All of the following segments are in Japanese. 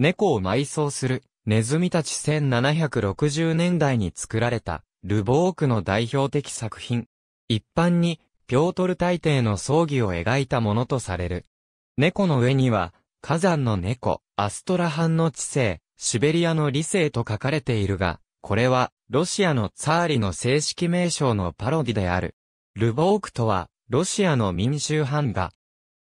猫を埋葬する、ネズミたち1760年代に作られた、ルボークの代表的作品。一般に、ピョートル大帝の葬儀を描いたものとされる。猫の上には、火山の猫、アストラハンの知性、シベリアの理性と書かれているが、これは、ロシアのツァーリの正式名称のパロディである。ルボークとは、ロシアの民衆版画、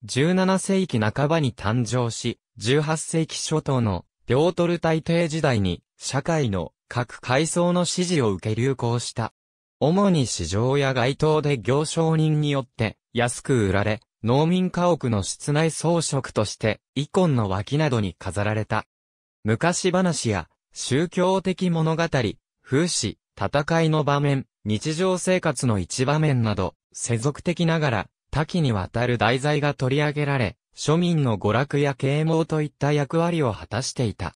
17世紀半ばに誕生し、18世紀初頭のピョートル大帝時代に社会の各階層の支持を受け流行した。主に市場や街頭で行商人によって安く売られ、農民家屋の室内装飾としてイコンの脇などに飾られた。昔話や宗教的物語、風刺、戦いの場面、日常生活の一場面など、世俗的ながら多岐にわたる題材が取り上げられ、庶民の娯楽や啓蒙といった役割を果たしていた。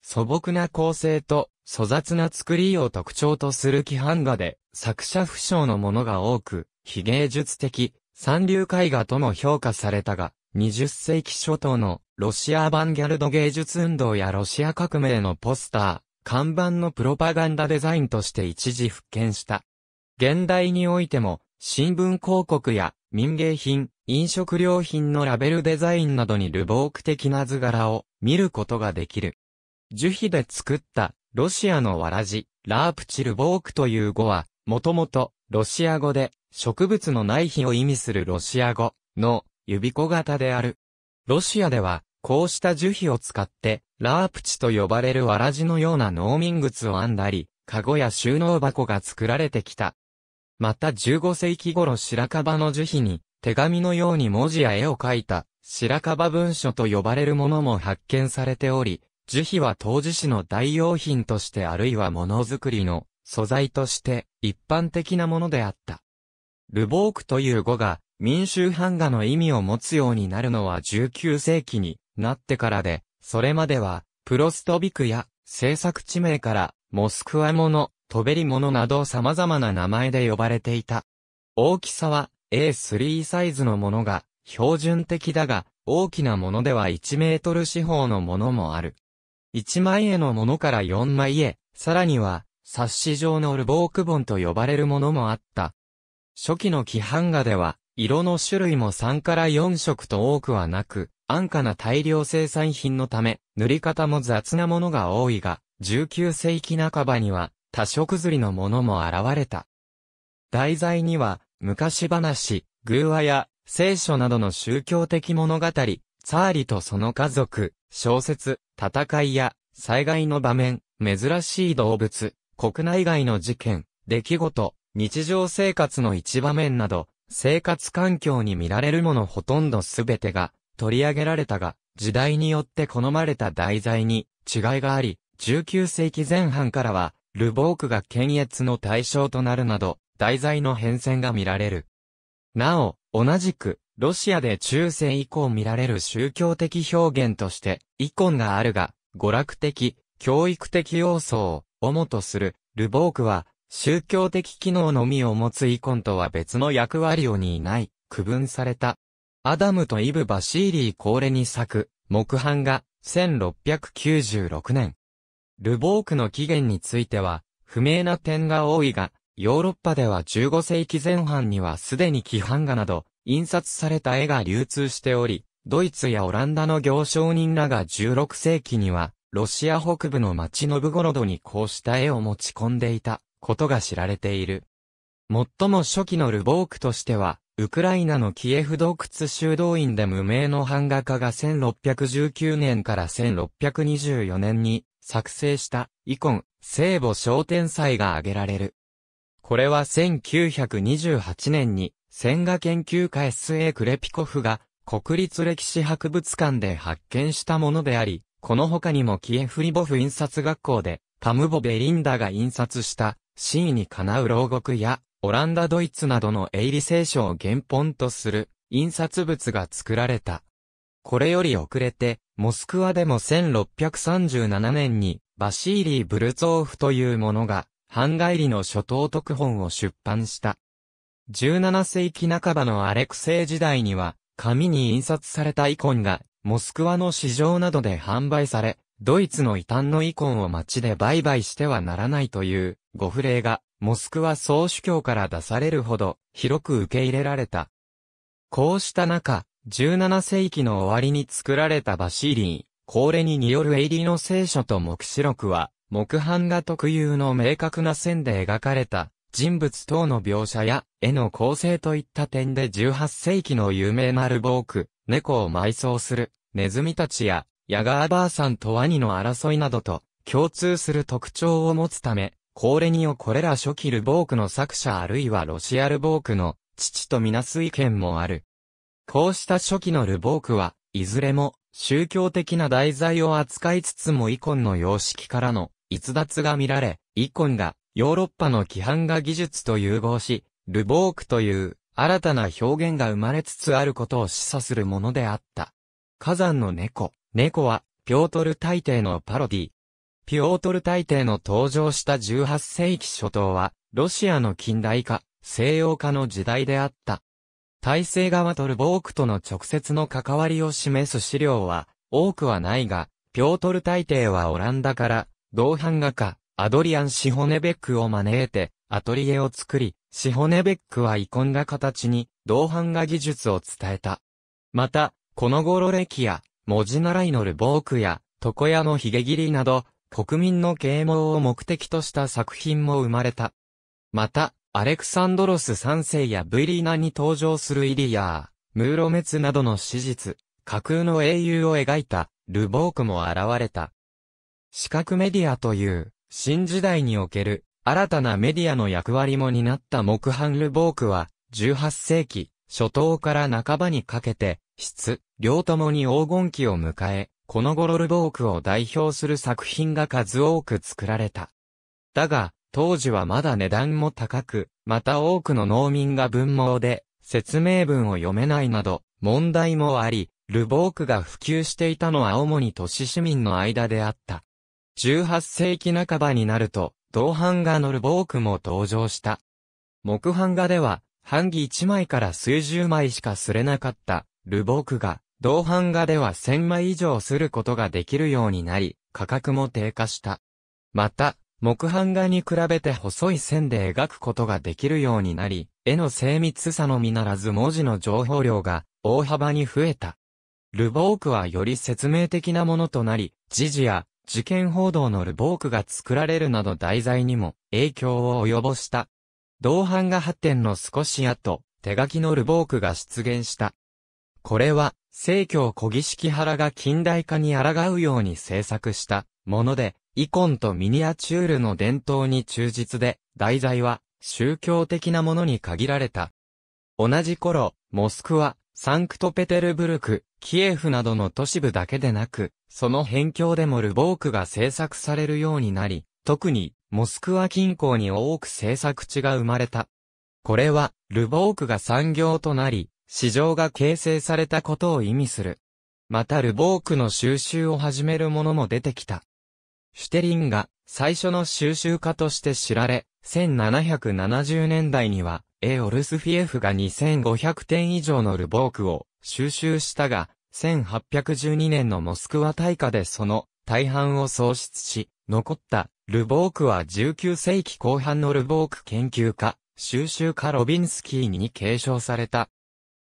素朴な構成と粗雑な作りを特徴とする規範画で、作者不詳のものが多く、非芸術的、三流絵画とも評価されたが、20世紀初頭のロシアアバンギャルド芸術運動やロシア革命のポスター、看板のプロパガンダデザインとして一時復権した。現代においても、新聞広告や民芸品、飲食料品のラベルデザインなどにルボーク的な図柄を見ることができる。樹皮で作ったロシアのわらじ、ラープチルボークという語は、もともとロシア語で植物のない日を意味するロシア語の指子型である。ロシアでは、こうした樹皮を使って、ラープチと呼ばれるわらじのような農民靴を編んだり、籠や収納箱が作られてきた。また15世紀頃白樺の樹皮に、手紙のように文字や絵を描いた、白樺文書と呼ばれるものも発見されており、樹皮は当時史の代用品としてあるいはものづくりの素材として一般的なものであった。ルボークという語が民衆版画の意味を持つようになるのは19世紀になってからで、それまではプロストビクや制作地名からモスクワもの飛べり物など様々な名前で呼ばれていた。大きさは A3 サイズのものが標準的だが、大きなものでは1メートル四方のものもある。1枚絵のものから4枚絵、さらには、冊子状のルボーク本と呼ばれるものもあった。初期の規範画では、色の種類も3から4色と多くはなく、安価な大量生産品のため、塗り方も雑なものが多いが、19世紀半ばには、多色釣りのものも現れた。題材には、昔話、偶話や、聖書などの宗教的物語、サーリとその家族、小説、戦いや、災害の場面、珍しい動物、国内外の事件、出来事、日常生活の一場面など、生活環境に見られるものほとんどすべてが取り上げられたが、時代によって好まれた題材に違いがあり、19世紀前半からはルボークが検閲の対象となるなど、題材の変遷が見られる。なお、同じく、ロシアで中世以降見られる宗教的表現として、イコンがあるが、娯楽的、教育的要素を、主とする、ルボークは、宗教的機能のみを持つイコンとは別の役割を担い、区分された。アダムとイブ・バシーリー・コーレにく、木版が、1696年、ルボークの起源については、不明な点が多いが、ヨーロッパでは15世紀前半にはすでに規範画など、印刷された絵が流通しており、ドイツやオランダの行商人らが16世紀には、ロシア北部の町ノブゴロドにこうした絵を持ち込んでいたことが知られている。最も初期のルボークとしては、ウクライナのキエフ洞窟修道院で無名の版画家が1619年から1624年に作成したイコン聖母商店祭が挙げられる。これは1928年に千賀研究家 S.A. クレピコフが国立歴史博物館で発見したものであり、この他にもキエフリボフ印刷学校でパムボ・ベリンダが印刷した真意にかなう牢獄やオランダ・ドイツなどの営利聖書を原本とする印刷物が作られた。これより遅れてモスクワでも1637年に、バシーリー・ブルツォーフという者が、ハンガイリの初等特本を出版した。17世紀半ばのアレクセイ時代には、紙に印刷されたイコンが、モスクワの市場などで販売され、ドイツの異端のイコンを街で売買してはならないという、ご不礼が、モスクワ総主教から出されるほど、広く受け入れられた。こうした中、17世紀の終わりに作られたバシーリー、コーレニによるエイリーの聖書と目視録は、木版画特有の明確な線で描かれた人物等の描写や絵の構成といった点で18世紀の有名なルボーク、猫を埋葬する、ネズミたちや、ヤガーバーさんとワニの争いなどと共通する特徴を持つため、コーレニをこれら初期ルボークの作者あるいはロシアルボークの父とみなす意見もある。こうした初期のルボークは、いずれも宗教的な題材を扱いつつもイコンの様式からの逸脱が見られ、イコンがヨーロッパの規範が技術と融合し、ルボークという新たな表現が生まれつつあることを示唆するものであった。火山の猫。猫は、ピョートル大帝のパロディ。ピョートル大帝の登場した18世紀初頭は、ロシアの近代化、西洋化の時代であった。体制側とルボークとの直接の関わりを示す資料は、多くはないが、ピョートル大帝はオランダから、同伴画家、アドリアン・シホネベックを招いて、アトリエを作り、シホネベックは遺恨が形に、同伴画技術を伝えた。また、この頃歴や、文字習いのルボークや、床屋のヒゲ切りなど、国民の啓蒙を目的とした作品も生まれた。また、アレクサンドロス3世やブイリーナに登場するイリアー、ムーロメツなどの史実、架空の英雄を描いた、ルボークも現れた。視覚メディアという、新時代における、新たなメディアの役割も担った木版ルボークは、18世紀、初頭から半ばにかけて、質、両ともに黄金期を迎え、この頃ルボークを代表する作品が数多く作られた。だが、当時はまだ値段も高く、また多くの農民が文盲で、説明文を読めないなど、問題もあり、ルボークが普及していたのは主に都市市民の間であった。18世紀半ばになると、銅版画のルボークも登場した。木版画では、版木1枚から数十枚しかすれなかった、ルボークが、銅版画では1000枚以上することができるようになり、価格も低下した。また、木版画に比べて細い線で描くことができるようになり、絵の精密さのみならず文字の情報量が大幅に増えた。ルボークはより説明的なものとなり、時事や事件報道のルボークが作られるなど題材にも影響を及ぼした。同版画発展の少し後、手書きのルボークが出現した。これは、聖教小儀式原が近代化に抗うように制作したもので、イコンとミニアチュールの伝統に忠実で、題材は宗教的なものに限られた。同じ頃、モスクワ、サンクトペテルブルク、キエフなどの都市部だけでなく、その辺境でもルボークが制作されるようになり、特に、モスクワ近郊に多く制作地が生まれた。これは、ルボークが産業となり、市場が形成されたことを意味する。またルボークの収集を始めるものも出てきた。シュテリンが最初の収集家として知られ、1770年代には、A オルスフィエフが2500点以上のルボークを収集したが、1812年のモスクワ大火でその大半を喪失し、残ったルボークは19世紀後半のルボーク研究家、収集家ロビンスキーに継承された。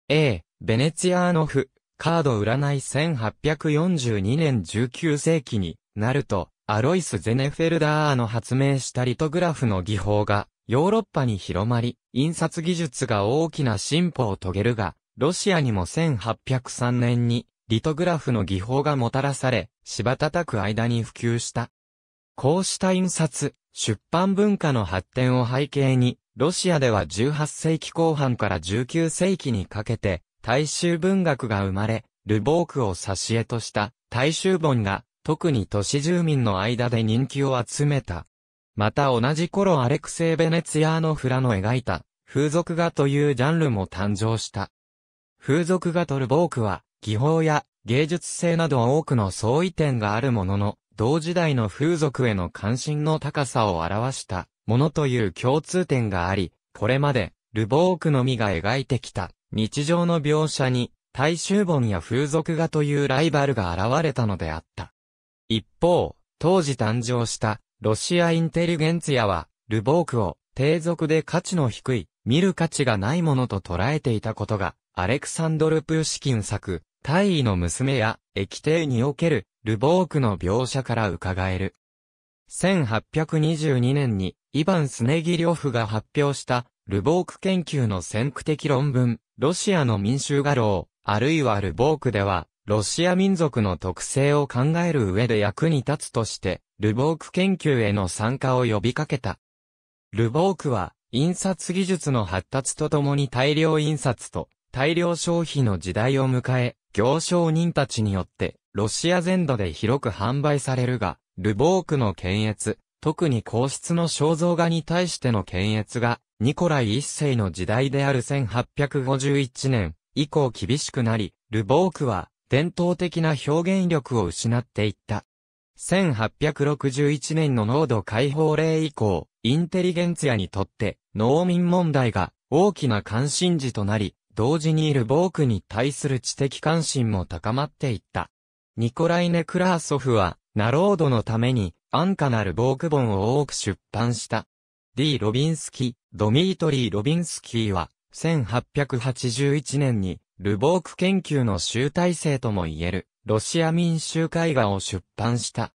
A、ベネツィアーノフ、カード占い1842年19世紀になると、アロイス・ゼネフェルダーの発明したリトグラフの技法が、ヨーロッパに広まり、印刷技術が大きな進歩を遂げるが、ロシアにも1803年に、リトグラフの技法がもたらされ、柴叩く間に普及した。こうした印刷、出版文化の発展を背景に、ロシアでは18世紀後半から19世紀にかけて、大衆文学が生まれ、ルボークを挿絵とした大衆本が特に都市住民の間で人気を集めた。また同じ頃アレクセイ・ベネツィアーノ・フラの描いた、風俗画というジャンルも誕生した。風俗画トルボークは、技法や芸術性など多くの相違点があるものの、同時代の風俗への関心の高さを表したものという共通点があり、これまで、ルボークのみが描いてきた日常の描写に、大衆本や風俗画というライバルが現れたのであった。一方、当時誕生したロシアインテリゲンツィアは、ルボークを低俗で価値の低い、見る価値がないものと捉えていたことが、アレクサンドル・プーシキン作、大尉の娘や、液体における、ルボークの描写から伺える。1822年に、イヴァン・スネギリョフが発表した、ルボーク研究の先駆的論文、ロシアの民衆画廊、あるいはルボークでは、ロシア民族の特性を考える上で役に立つとして、ルボーク研究への参加を呼びかけた。ルボークは、印刷技術の発達とともに大量印刷と大量消費の時代を迎え、行商人たちによって、ロシア全土で広く販売されるが、ルボークの検閲、特に皇室の肖像画に対しての検閲が、ニコライ一世の時代である1851年以降厳しくなり、ルボークは、伝統的な表現力を失っていった。1861年の濃度解放令以降、インテリゲンツヤにとって農民問題が大きな関心事となり、同時にいるボークに対する知的関心も高まっていった。ニコライネ・クラーソフは、ナロードのために安価なるボーク本を多く出版した。D. ロビンスキー、ドミートリー・ロビンスキーは、1881年にルボーク研究の集大成とも言える、ロシア民衆絵画を出版した。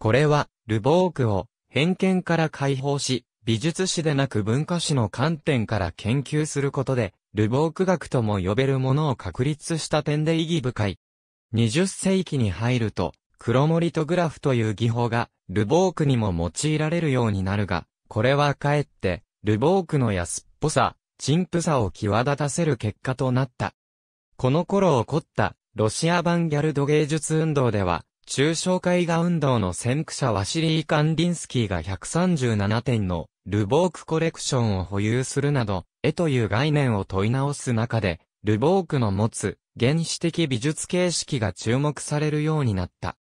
これは、ルボークを、偏見から解放し、美術史でなく文化史の観点から研究することで、ルボーク学とも呼べるものを確立した点で意義深い。20世紀に入ると、黒森とグラフという技法が、ルボークにも用いられるようになるが、これはかえって、ルボークの安っぽさ、陳腐さを際立たせる結果となった。この頃起こった、ロシア版ギャルド芸術運動では、中小絵画運動の先駆者ワシリー・カンディンスキーが137点のルボークコレクションを保有するなど、絵という概念を問い直す中で、ルボークの持つ原始的美術形式が注目されるようになった。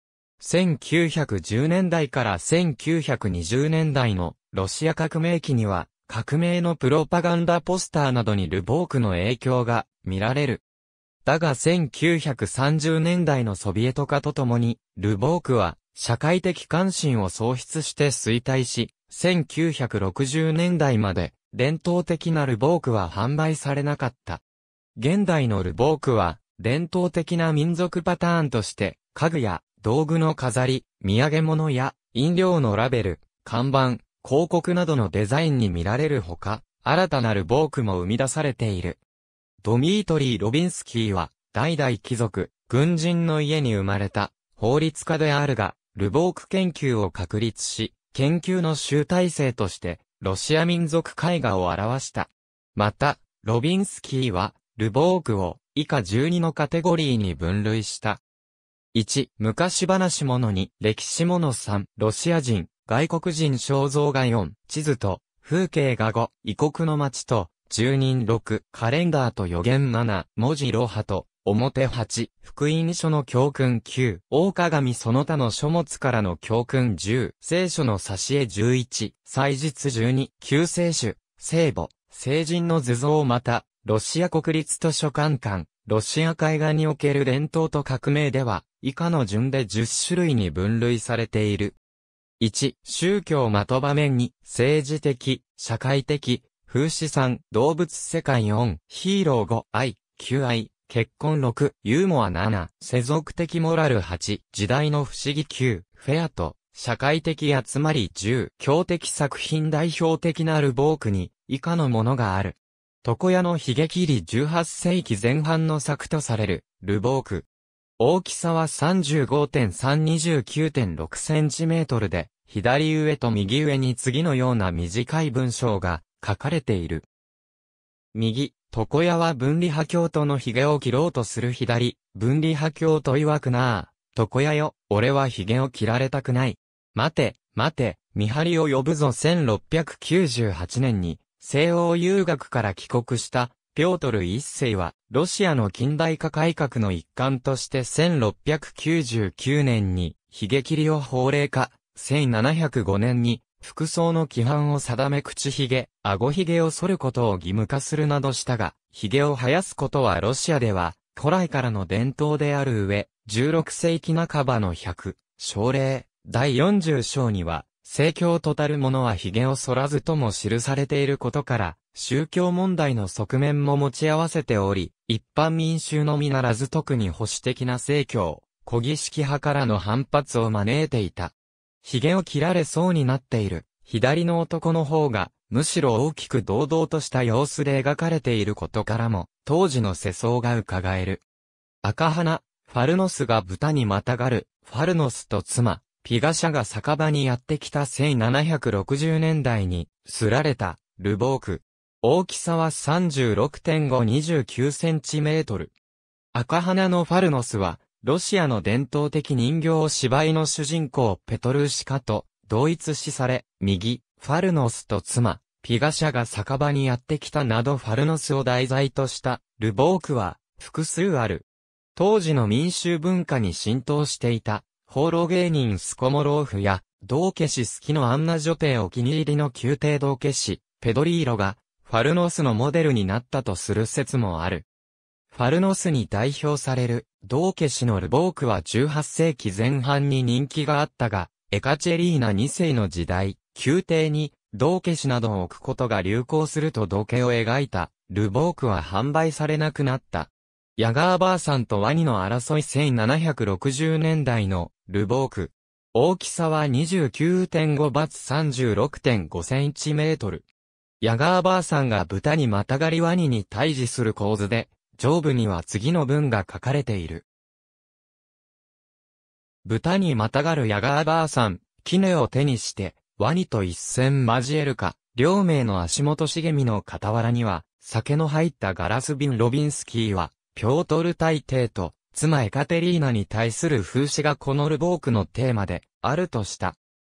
1910年代から1920年代のロシア革命期には、革命のプロパガンダポスターなどにルボークの影響が見られる。だが1930年代のソビエト化とともに、ルボークは社会的関心を喪失して衰退し、1960年代まで伝統的なルボークは販売されなかった。現代のルボークは伝統的な民族パターンとして家具や道具の飾り、土産物や飲料のラベル、看板、広告などのデザインに見られるほか、新たなるボークも生み出されている。ドミートリー・ロビンスキーは、代々貴族、軍人の家に生まれた、法律家であるが、ルボーク研究を確立し、研究の集大成として、ロシア民族絵画を表した。また、ロビンスキーは、ルボークを以下12のカテゴリーに分類した。1、昔話の2、歴史の3、ロシア人、外国人肖像画4、地図と、風景画5、異国の街と、十人六、カレンダーと予言七、文字ロハと、表八、福音書の教訓九、大鏡その他の書物からの教訓十、聖書の挿絵十一、祭日十二、救世主、聖母、聖人の図像また、ロシア国立図書館館、ロシア海岸における伝統と革命では、以下の順で10種類に分類されている。1、宗教まとば面に、政治的、社会的、風刺ん、動物世界4、ヒーロー5、愛、求愛、結婚6、ユーモア7、世俗的モラル8、時代の不思議9、フェアと、社会的集まり10、強敵作品代表的なルボークに、以下のものがある。床屋の悲劇り18世紀前半の作とされる、ルボーク。大きさは35.329.6センチメートルで、左上と右上に次のような短い文章が書かれている。右、床屋は分離派教徒の髭を切ろうとする左、分離派教徒曰くなあ、床屋よ、俺は髭を切られたくない。待て、待て、見張りを呼ぶぞ1698年に、西欧遊学から帰国した、ピョートル一世は、ロシアの近代化改革の一環として1699年に、髭切りを法令化、1705年に、服装の規範を定め口髭、顎髭を剃ることを義務化するなどしたが、髭を生やすことはロシアでは、古来からの伝統である上、16世紀半ばの100、令、第40章には、政教とたる者は髭を剃らずとも記されていることから、宗教問題の側面も持ち合わせており、一般民衆のみならず特に保守的な政教、小儀式派からの反発を招いていた。髭を切られそうになっている、左の男の方が、むしろ大きく堂々とした様子で描かれていることからも、当時の世相が伺える。赤花、ファルノスが豚にまたがる、ファルノスと妻、ピガシャが酒場にやってきた1760年代に、すられた、ルボーク。大きさは36.529センチメートル。赤花のファルノスは、ロシアの伝統的人形芝居の主人公ペトルーシカと同一視され、右、ファルノスと妻、ピガシャが酒場にやってきたなどファルノスを題材としたルボークは複数ある。当時の民衆文化に浸透していた、放浪芸人スコモローフや、道化師好きのアンナ女帝お気に入りの宮廷道化師、ペドリーロが、ファルノスのモデルになったとする説もある。ファルノスに代表される、道家氏のルボークは18世紀前半に人気があったが、エカチェリーナ2世の時代、宮廷に、道家氏などを置くことが流行すると道家を描いた、ルボークは販売されなくなった。ヤガーバーさんとワニの争い1760年代の、ルボーク。大きさは29.5バツ36.5センチメートル。ヤガーバーさんが豚にまたがりワニに対峙する構図で、上部には次の文が書かれている。豚にまたがるヤガーばあさん、絹を手にして、ワニと一戦交えるか、両名の足元茂みの傍らには、酒の入ったガラス瓶ロビンスキーは、ピョートル大帝と、妻エカテリーナに対する風刺がこのルボークのテーマで、あるとした。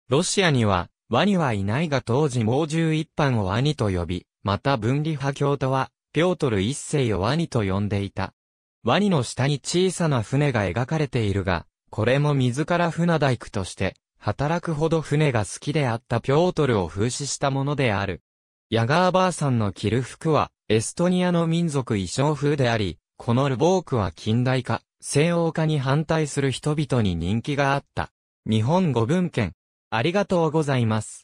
ロシアには、ワニはいないが当時猛獣一般をワニと呼び、また分離派教徒は、ピョートル一世をワニと呼んでいた。ワニの下に小さな船が描かれているが、これも自ら船大工として、働くほど船が好きであったピョートルを風刺したものである。ヤガーバーさんの着る服は、エストニアの民族衣装風であり、このルボークは近代化、西欧化に反対する人々に人気があった。日本語文献。ありがとうございます。